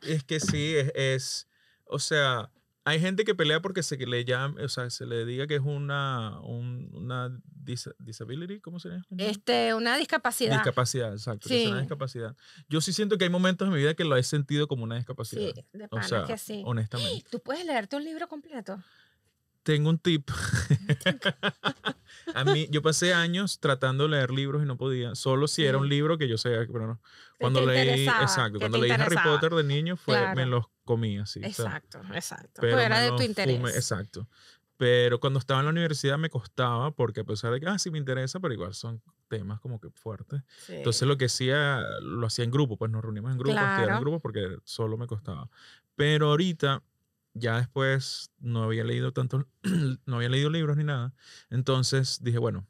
Es que sí, es o sea, hay gente que pelea porque se le llama, o sea, se le diga que es una, una disability, ¿cómo sería? Este, una discapacidad. Discapacidad, exacto. una discapacidad. Yo sí siento que hay momentos en mi vida que lo he sentido como una discapacidad. Sí, de pana, Honestamente. ¿Tú puedes leerte un libro completo? Tengo un tip. a mí, yo pasé años tratando de leer libros y no podía. Solo si era un libro que yo sé, pero no. Cuando leí, exacto, cuando leí Harry Potter de niño fue me los comía, sí. Exacto, exacto. Pero era de tu interés. exacto. Pero cuando estaba en la universidad me costaba porque a pesar de que, ah, sí me interesa, pero igual son temas como que fuertes. Entonces lo que hacía, lo hacía en grupo, pues nos reunimos en grupo, en grupo porque solo me costaba. Pero ahorita, ya después no había leído tanto, no había leído libros ni nada. Entonces dije, bueno,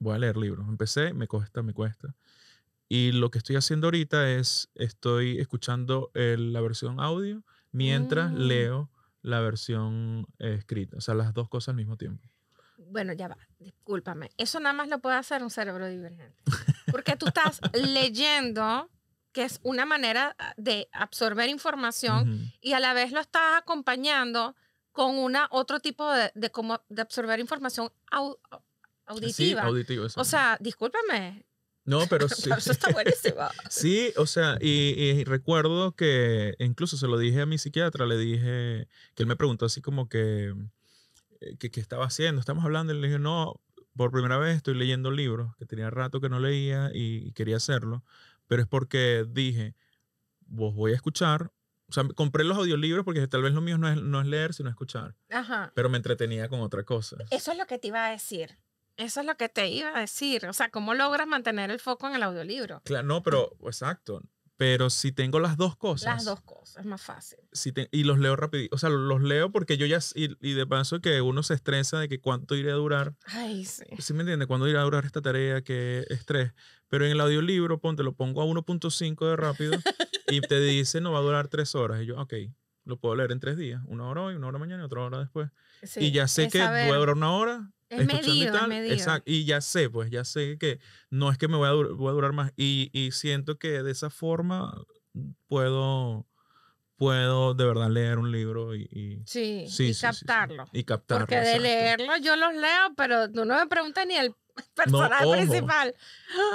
voy a leer libros. Empecé, me cuesta, me cuesta. Y lo que estoy haciendo ahorita es, estoy escuchando la versión audio mientras mm. leo la versión eh, escrita, o sea, las dos cosas al mismo tiempo. Bueno, ya va, discúlpame. Eso nada más lo puede hacer un cerebro divergente. Porque tú estás leyendo, que es una manera ah, de absorber información, y a la vez lo estás acompañando con una, otro tipo de, de, de absorber información auditiva. O sea, discúlpame, no, pero sí. sí, o sea, y, recuerdo que incluso se lo dije a mi psiquiatra, le dije que él me preguntó así como que, eh, que, estaba haciendo, estamos hablando, y le dije, no, por primera vez estoy leyendo libros, que tenía rato que no leía y, quería hacerlo, pero es porque dije, vos voy a escuchar. O sea, compré los audiolibros porque tal vez lo mío no es, leer, sino escuchar. Pero me entretenía con otra cosa. Eso es lo que te iba a decir. Eso es lo que te iba a decir. O sea, ¿cómo logras mantener el foco en el audiolibro? Claro, no, pero exacto. Pero si tengo las dos cosas. Las dos cosas, es más fácil. Si y los leo rápido, O sea, los leo porque yo ya. Y, de paso que uno se estresa de que cuánto irá a durar. Ay, sí. ¿Sí me entiende? ¿Cuánto irá a durar esta tarea? Qué estrés. Pero en el audiolibro, ponte, lo pongo a 1.5 de rápido y te dice no va a durar tres horas. Y yo, ok, lo puedo leer en tres días. Una hora hoy, una hora mañana y otra hora después. y ya sé que voy a durar una hora, es medido, es medido. Exacto, y ya sé, pues ya sé que no es que me voy a, voy a durar más. Y, y, siento que de esa forma puedo, puedo de verdad leer un libro y, y sí, y captarlo. y Porque de leerlo yo los leo, pero tú no me preguntas ni el personal principal.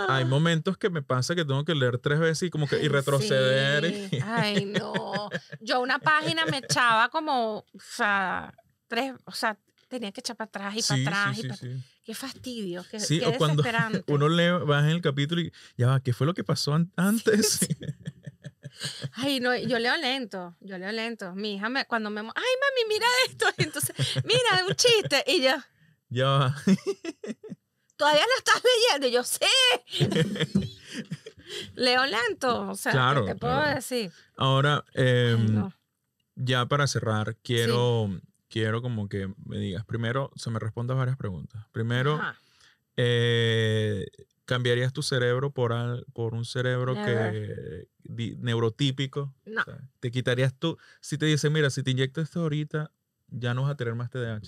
Hay momentos que me pasa que tengo que leer tres veces y como que retroceder. Ay, no. Yo una página me echaba como, o sea, tres, o sea, tenía que echar para atrás y para atrás. y Qué fastidio, qué, o cuando uno le baja en el capítulo y ya va, ¿qué fue lo que pasó antes? Ay, no, yo leo lento, yo leo lento. Mi hija me, cuando me... Ay, mami, mira esto. entonces, mira, un chiste. Y yo... Ya va. Todavía lo estás leyendo. yo, sé. leo lento. O sea, ¿qué puedo decir? Ahora, em, ya para cerrar, quiero quiero como que me digas, primero, se me responda varias preguntas. Primero, eh, ¿cambiarías tu cerebro por, por un cerebro que neurotípico? No. ¿Te quitarías tú? Si te dicen, mira, si te inyectas esto ahorita, ya no vas a tener más TDAH.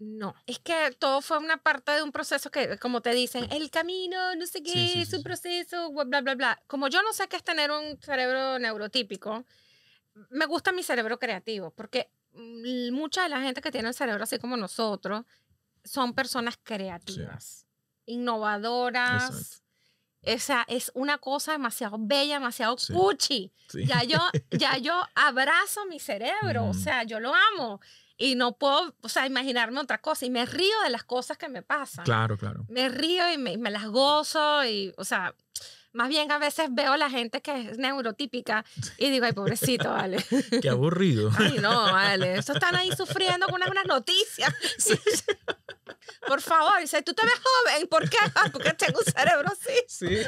No, es que todo fue una parte de un proceso que, como te dicen, el camino, no sé qué, es un proceso, bla, bla, bla. Como yo no sé qué es tener un cerebro neurotípico, me gusta mi cerebro creativo, porque mm, mucha de la gente que tiene el cerebro así como nosotros son personas creativas, innovadoras. Exacto. Esa es una cosa demasiado bella, demasiado cuchi. Ya, yo, ya yo abrazo mi cerebro, o sea, yo lo amo y no puedo, o sea, imaginarme otra cosa y me río de las cosas que me pasan. Claro, claro. Me río y me las gozo y, o sea, más bien a veces veo la gente que es neurotípica y digo, ay, pobrecito, vale. Qué aburrido. Ay, no, vale. están ahí sufriendo con unas, noticias. Por favor, si tú te ves joven, ¿por qué? Ah, porque tengo un cerebro así. Sí. no veo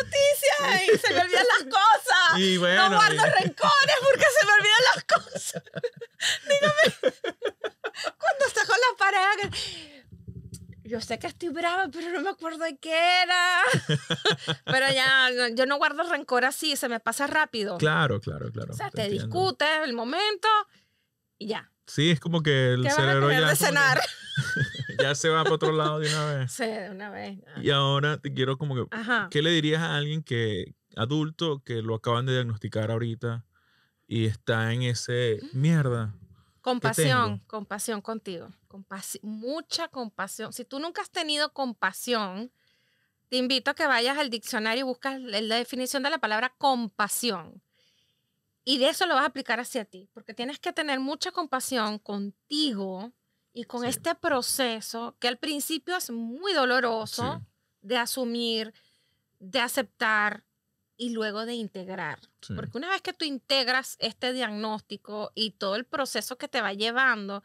noticias y se me olvidan las cosas. bueno, no guardo y... rencores porque se me olvidan las cosas. Dígame, cuando estás con la pareja, yo sé que estoy brava, pero no me acuerdo de qué era. pero ya, yo no guardo rencor así, se me pasa rápido. Claro, claro, claro. O sea, te, discutes el momento y ya. Sí, es como que el cerebro ya. ya se va para otro lado de una vez. Sí, de una vez. Y ahora te quiero como que. Ajá. ¿Qué le dirías a alguien que adulto que lo acaban de diagnosticar ahorita y está en ese mm. mierda? Compasión, compasión contigo mucha compasión. Si tú nunca has tenido compasión, te invito a que vayas al diccionario y buscas la definición de la palabra compasión. Y de eso lo vas a aplicar hacia ti, porque tienes que tener mucha compasión contigo y con este proceso que al principio es muy doloroso de asumir, de aceptar y luego de integrar. Porque una vez que tú integras este diagnóstico y todo el proceso que te va llevando,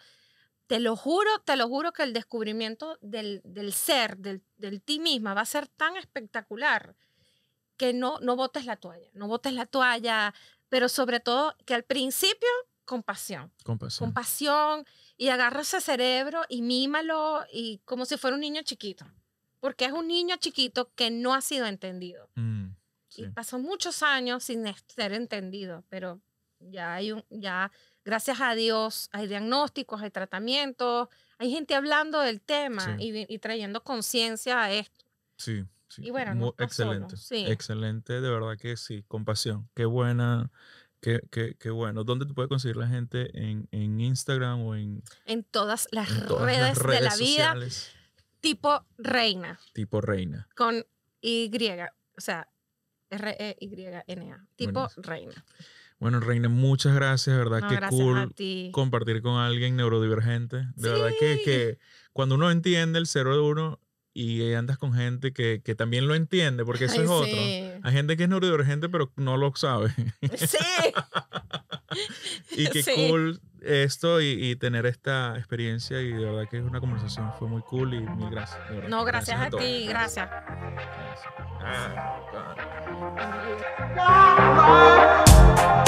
te lo juro, te lo juro que el descubrimiento del, ser, del, ti misma, va a ser tan espectacular que no, no botes la toalla, no botes la toalla, pero sobre todo que al principio, compasión. Compasión. Compasión y agarra ese cerebro y mímalo y como si fuera un niño chiquito, porque es un niño chiquito que no ha sido entendido. Mm, y pasó muchos años sin ser entendido, pero ya hay un, ya gracias a Dios hay diagnósticos, hay tratamientos, hay gente hablando del tema y, trayendo conciencia a esto. Sí, sí. bueno, Muy, excelente. Excelente, de verdad que sí, compasión. Qué buena. Qué, qué, bueno. ¿Dónde te puede conseguir la gente? ¿En, en Instagram o en...? En todas las, redes, de la sociales. vida. Tipo reina. Tipo reina. Con Y, o sea, R-E-Y-N-A. Tipo reina. Bueno, Reina, muchas gracias, ¿verdad? que cool compartir con alguien neurodivergente. De verdad que, cuando uno entiende el cero de uno y andas con gente que, también lo entiende, porque eso es otro. Hay gente que es neurodivergente, pero no lo sabe. Sí. y qué cool esto y, tener esta experiencia y de verdad que es una conversación fue muy cool y mil gracias. No, gracias, a, ti, gracias. Ah,